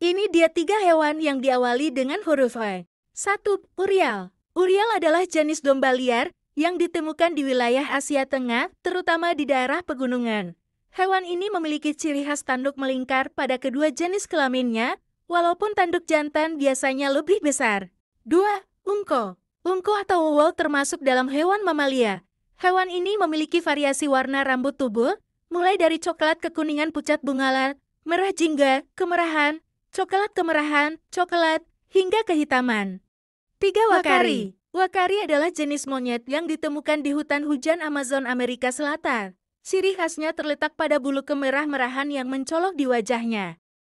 Ini dia tiga hewan yang diawali dengan huruf E. Satu, Urial. Urial adalah jenis domba liar yang ditemukan di wilayah Asia Tengah, terutama di daerah pegunungan. Hewan ini memiliki ciri khas tanduk melingkar pada kedua jenis kelaminnya, walaupun tanduk jantan biasanya lebih besar. 2. Ungko. Ungko atau wawal termasuk dalam hewan mamalia. Hewan ini memiliki variasi warna rambut tubuh, mulai dari coklat kekuningan pucat bungalan, merah jingga, kemerahan, coklat kemerahan, coklat, hingga kehitaman. 3. Wakari Wakari adalah jenis monyet yang ditemukan di hutan hujan Amazon Amerika Selatan. Ciri khasnya terletak pada bulu kemerah-merahan yang mencolok di wajahnya.